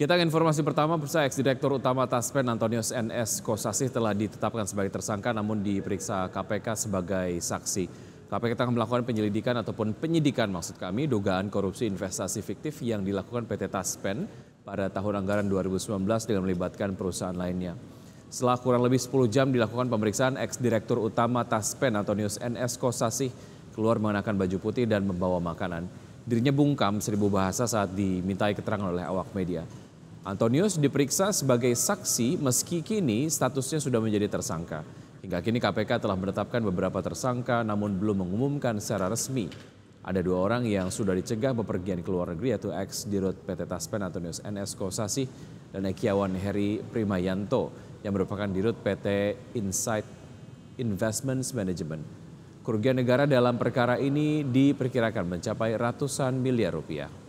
Kita ke informasi pertama, Bursa ex-direktur utama Taspen Antonius NS Kosasih telah ditetapkan sebagai tersangka namun diperiksa KPK sebagai saksi. KPK tengah melakukan penyelidikan ataupun penyidikan maksud kami dugaan korupsi investasi fiktif yang dilakukan PT Taspen pada tahun anggaran 2019 dengan melibatkan perusahaan lainnya. Setelah kurang lebih 10 jam dilakukan pemeriksaan, ex-direktur utama Taspen Antonius NS Kosasih keluar mengenakan baju putih dan membawa makanan. Dirinya bungkam seribu bahasa saat dimintai keterangan oleh awak media. Antonius diperiksa sebagai saksi meski kini statusnya sudah menjadi tersangka. Hingga kini KPK telah menetapkan beberapa tersangka namun belum mengumumkan secara resmi. Ada dua orang yang sudah dicegah bepergian ke luar negeri yaitu ex dirut PT Taspen Antonius NS Kosasi dan Ekiawan Heri Primayanto yang merupakan dirut PT Insight Investments Management. Kerugian negara dalam perkara ini diperkirakan mencapai ratusan miliar rupiah.